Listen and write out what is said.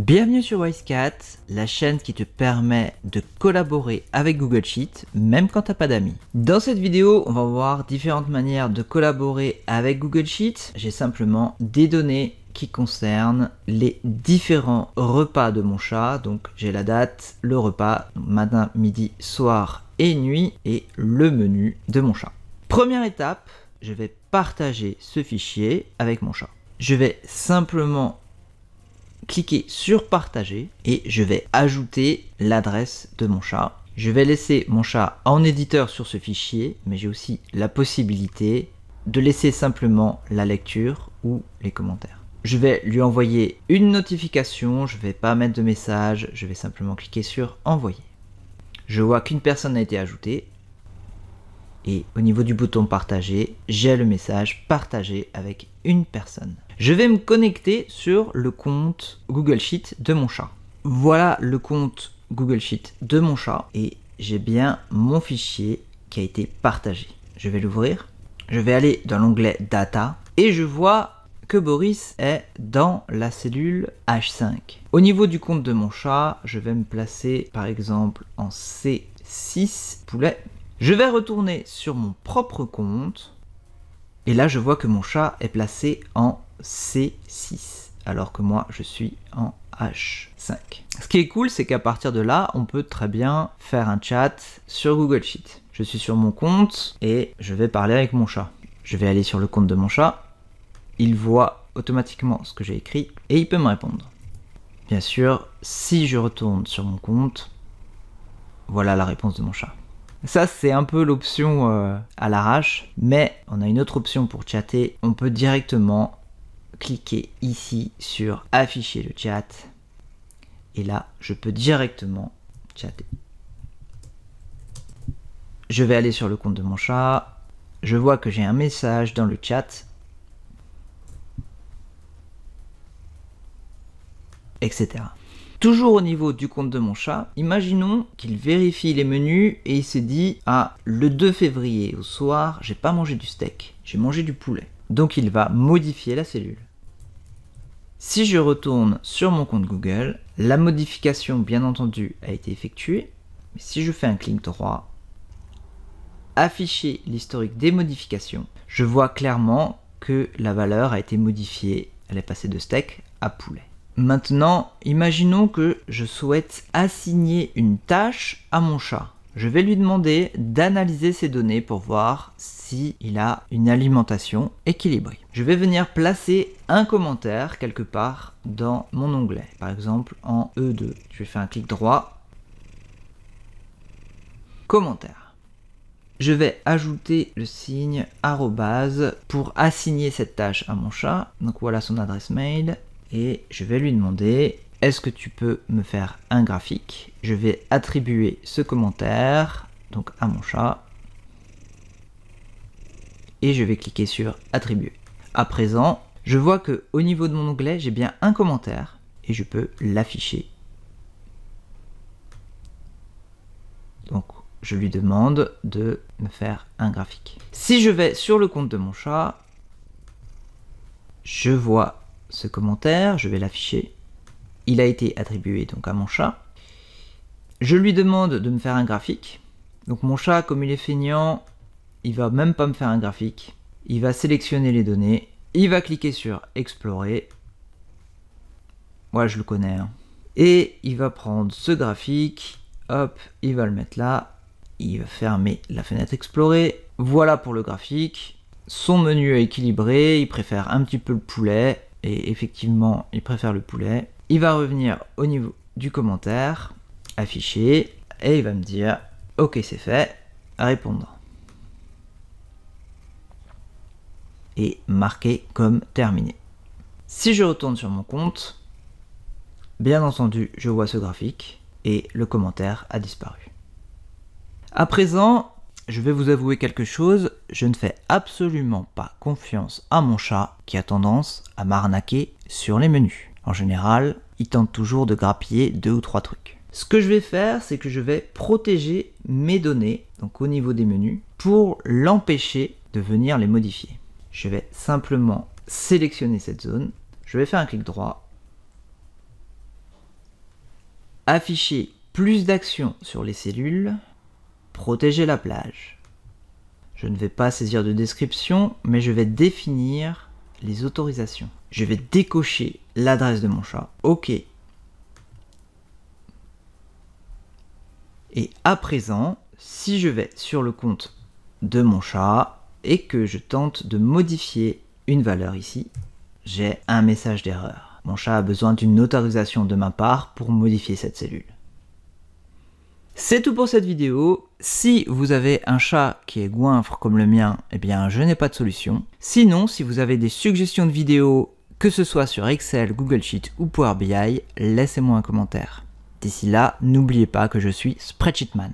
Bienvenue sur Wisecat, la chaîne qui te permet de collaborer avec Google Sheets même quand t'as pas d'amis. Dans cette vidéo, on va voir différentes manières de collaborer avec Google Sheets. J'ai simplement des données qui concernent les différents repas de mon chat. Donc j'ai la date, le repas, matin, midi, soir et nuit, et le menu de mon chat. Première étape, je vais partager ce fichier avec mon chat. Je vais simplement Cliquez sur partager et je vais ajouter l'adresse de mon chat. Je vais laisser mon chat en éditeur sur ce fichier, mais j'ai aussi la possibilité de laisser simplement la lecture ou les commentaires. Je vais lui envoyer une notification, je ne vais pas mettre de message, je vais simplement cliquer sur envoyer. Je vois qu'une personne a été ajoutée et au niveau du bouton partager, j'ai le message partager avec une personne je vais me connecter sur le compte Google Sheet de mon chat. Voilà le compte Google Sheet de mon chat et j'ai bien mon fichier qui a été partagé. Je vais l'ouvrir. Je vais aller dans l'onglet Data et je vois que Boris est dans la cellule H5. Au niveau du compte de mon chat, je vais me placer par exemple en C6 poulet. Je vais retourner sur mon propre compte et là je vois que mon chat est placé en C6, alors que moi je suis en H5. Ce qui est cool, c'est qu'à partir de là, on peut très bien faire un chat sur Google Sheet. Je suis sur mon compte et je vais parler avec mon chat. Je vais aller sur le compte de mon chat, il voit automatiquement ce que j'ai écrit et il peut me répondre. Bien sûr, si je retourne sur mon compte, voilà la réponse de mon chat. Ça, c'est un peu l'option euh, à l'arrache, mais on a une autre option pour chatter. On peut directement Cliquez ici sur afficher le chat. Et là, je peux directement chatter. Je vais aller sur le compte de mon chat. Je vois que j'ai un message dans le chat. Etc. Toujours au niveau du compte de mon chat, imaginons qu'il vérifie les menus et il s'est dit Ah, le 2 février au soir, j'ai pas mangé du steak, j'ai mangé du poulet. Donc il va modifier la cellule. Si je retourne sur mon compte Google, la modification, bien entendu, a été effectuée. si je fais un clic droit, afficher l'historique des modifications, je vois clairement que la valeur a été modifiée. Elle est passée de steak à poulet. Maintenant, imaginons que je souhaite assigner une tâche à mon chat. Je vais lui demander d'analyser ces données pour voir s'il il a une alimentation équilibrée. Je vais venir placer un commentaire quelque part dans mon onglet, par exemple en E2. Je vais faire un clic droit. Commentaire je vais ajouter le signe arrobase pour assigner cette tâche à mon chat. Donc voilà son adresse mail et je vais lui demander est-ce que tu peux me faire un graphique Je vais attribuer ce commentaire donc à mon chat et je vais cliquer sur attribuer. À présent, je vois que au niveau de mon onglet, j'ai bien un commentaire et je peux l'afficher. Donc je lui demande de me faire un graphique. Si je vais sur le compte de mon chat, je vois ce commentaire, je vais l'afficher il a été attribué donc à mon chat. Je lui demande de me faire un graphique. Donc mon chat, comme il est feignant, il va même pas me faire un graphique. Il va sélectionner les données, il va cliquer sur explorer. Voilà, je le connais. Hein. Et il va prendre ce graphique, hop, il va le mettre là. Il va fermer la fenêtre explorer. Voilà pour le graphique. Son menu est équilibré, il préfère un petit peu le poulet. Et effectivement, il préfère le poulet. Il va revenir au niveau du commentaire affiché et il va me dire OK, c'est fait, répondre. Et marquer comme terminé. Si je retourne sur mon compte, bien entendu, je vois ce graphique et le commentaire a disparu. À présent, je vais vous avouer quelque chose, je ne fais absolument pas confiance à mon chat qui a tendance à m'arnaquer sur les menus. En général, il tente toujours de grappiller deux ou trois trucs. Ce que je vais faire, c'est que je vais protéger mes données, donc au niveau des menus, pour l'empêcher de venir les modifier. Je vais simplement sélectionner cette zone, je vais faire un clic droit, afficher plus d'actions sur les cellules, protéger la plage. Je ne vais pas saisir de description, mais je vais définir les autorisations. Je vais décocher l'adresse de mon chat. OK. Et à présent, si je vais sur le compte de mon chat et que je tente de modifier une valeur ici, j'ai un message d'erreur. Mon chat a besoin d'une autorisation de ma part pour modifier cette cellule. C'est tout pour cette vidéo. Si vous avez un chat qui est goinfre comme le mien, eh bien je n'ai pas de solution. Sinon, si vous avez des suggestions de vidéos, que ce soit sur Excel, Google Sheet ou Power BI, laissez-moi un commentaire. D'ici là, n'oubliez pas que je suis Spreadsheetman.